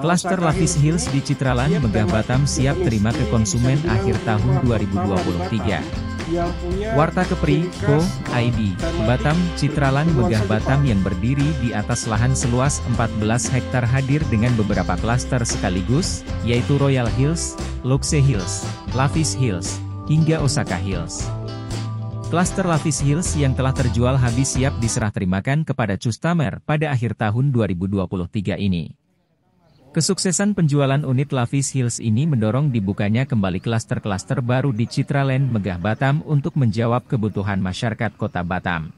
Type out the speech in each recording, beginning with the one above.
Klaster Lapis Hills di Citralan Megah Batam siap terima ke konsumen akhir tahun 2023. Warta Kepri, Co, ID, Batam, Citralan Megah Batam yang berdiri di atas lahan seluas 14 hektar hadir dengan beberapa klaster sekaligus, yaitu Royal Hills, Luxe Hills, Lapis Hills, hingga Osaka Hills. Klaster Lavis Hills yang telah terjual habis siap diserah terimakan kepada customer pada akhir tahun 2023 ini. Kesuksesan penjualan unit Lavis Hills ini mendorong dibukanya kembali klaster-klaster baru di Citraland Megah Batam untuk menjawab kebutuhan masyarakat kota Batam.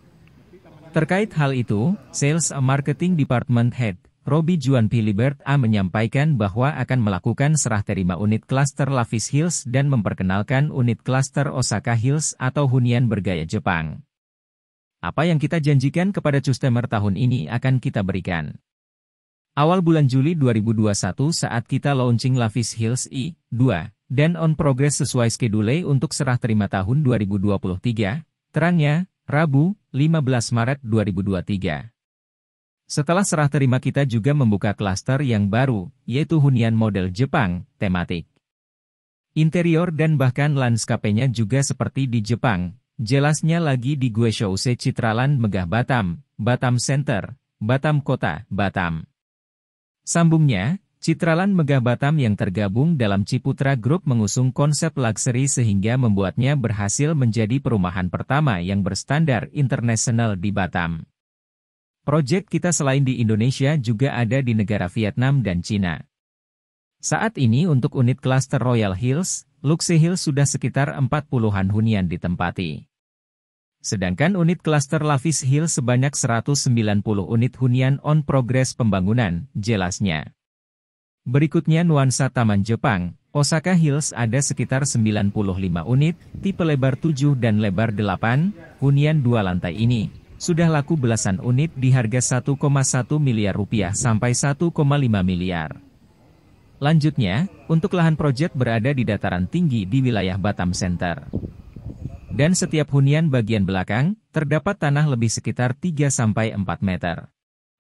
Terkait hal itu, Sales and Marketing Department Head, Robi Juan Pilibert A menyampaikan bahwa akan melakukan serah terima unit klaster Lavis Hills dan memperkenalkan unit klaster Osaka Hills atau hunian bergaya Jepang. Apa yang kita janjikan kepada customer tahun ini akan kita berikan. Awal bulan Juli 2021 saat kita launching Lavis Hills E2 dan on progress sesuai schedule untuk serah terima tahun 2023, terangnya, Rabu, 15 Maret 2023. Setelah serah terima kita juga membuka klaster yang baru, yaitu hunian model Jepang, tematik. Interior dan bahkan lanskapenya juga seperti di Jepang, jelasnya lagi di Gue Citraland Megah Batam, Batam Center, Batam Kota, Batam. Sambungnya, Citralan Megah Batam yang tergabung dalam Ciputra Group mengusung konsep luxury sehingga membuatnya berhasil menjadi perumahan pertama yang berstandar internasional di Batam. Proyek kita selain di Indonesia juga ada di negara Vietnam dan Cina. Saat ini untuk unit klaster Royal Hills, Luxe Hills sudah sekitar 40-an hunian ditempati. Sedangkan unit klaster Lavis Hill sebanyak 190 unit hunian on progress pembangunan, jelasnya. Berikutnya nuansa Taman Jepang, Osaka Hills ada sekitar 95 unit, tipe lebar 7 dan lebar 8, hunian dua lantai ini, sudah laku belasan unit di harga 1,1 miliar rupiah sampai 1,5 miliar. Lanjutnya, untuk lahan proyek berada di dataran tinggi di wilayah Batam Center. Dan setiap hunian bagian belakang, terdapat tanah lebih sekitar 3-4 meter.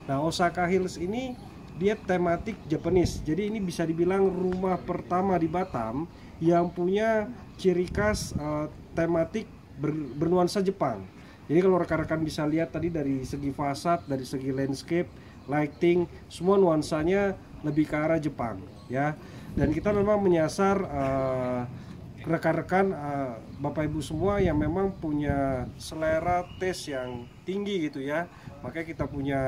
Nah, Osaka Hills ini dia tematik Japanese. Jadi ini bisa dibilang rumah pertama di Batam yang punya ciri khas uh, tematik ber, bernuansa Jepang. Jadi kalau rekan-rekan bisa lihat tadi dari segi fasad, dari segi landscape, lighting, semua nuansanya lebih ke arah Jepang, ya. Dan kita memang menyasar uh, rekan-rekan uh, Bapak Ibu semua yang memang punya selera tes yang tinggi gitu ya. Makanya kita punya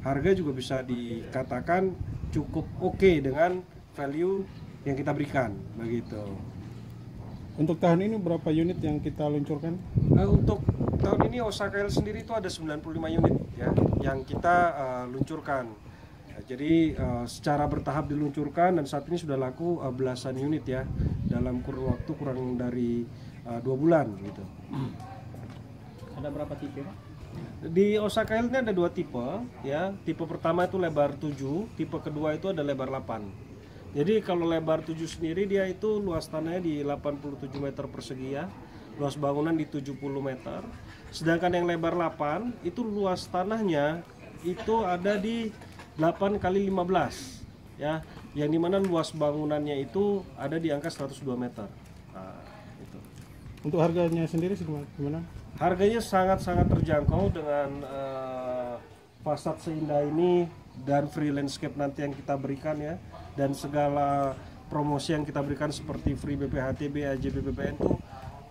harga juga bisa dikatakan cukup oke okay dengan value yang kita berikan begitu. Untuk tahun ini berapa unit yang kita luncurkan? Uh, untuk tahun ini Osaka L sendiri itu ada 95 unit ya yang kita uh, luncurkan Ya, jadi uh, secara bertahap diluncurkan dan saat ini sudah laku uh, belasan unit ya dalam kur waktu kurang dari uh, dua bulan gitu. Ada berapa tipe? Di Osaka ini ada dua tipe ya. Tipe pertama itu lebar 7, tipe kedua itu ada lebar 8. Jadi kalau lebar 7 sendiri dia itu luas tanahnya di 87 meter persegi ya. Luas bangunan di 70 meter. Sedangkan yang lebar 8 itu luas tanahnya itu ada di 8 kali 15 ya yang dimana luas bangunannya itu ada di angka 102 meter nah, itu. untuk harganya sendiri sih gimana? harganya sangat-sangat terjangkau dengan uh, fasad seindah ini dan free landscape nanti yang kita berikan ya dan segala promosi yang kita berikan seperti free BPHTB, AJB, BPN itu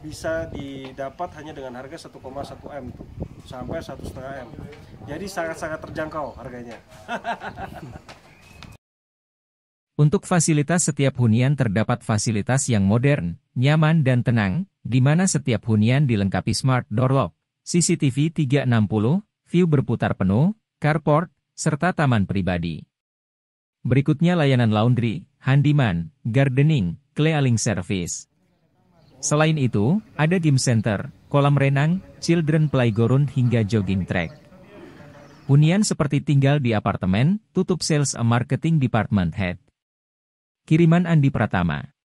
bisa didapat hanya dengan harga 1,1 M tuh sampai satu setengah m. Jadi sangat-sangat terjangkau harganya. Untuk fasilitas setiap hunian terdapat fasilitas yang modern, nyaman dan tenang, di mana setiap hunian dilengkapi smart door lock, CCTV 360, view berputar penuh, carport, serta taman pribadi. Berikutnya layanan laundry, handyman, gardening, cleaning service. Selain itu, ada gym center, kolam renang, children playground hingga jogging track. Hunian seperti tinggal di apartemen, tutup sales and marketing department head. Kiriman Andi Pratama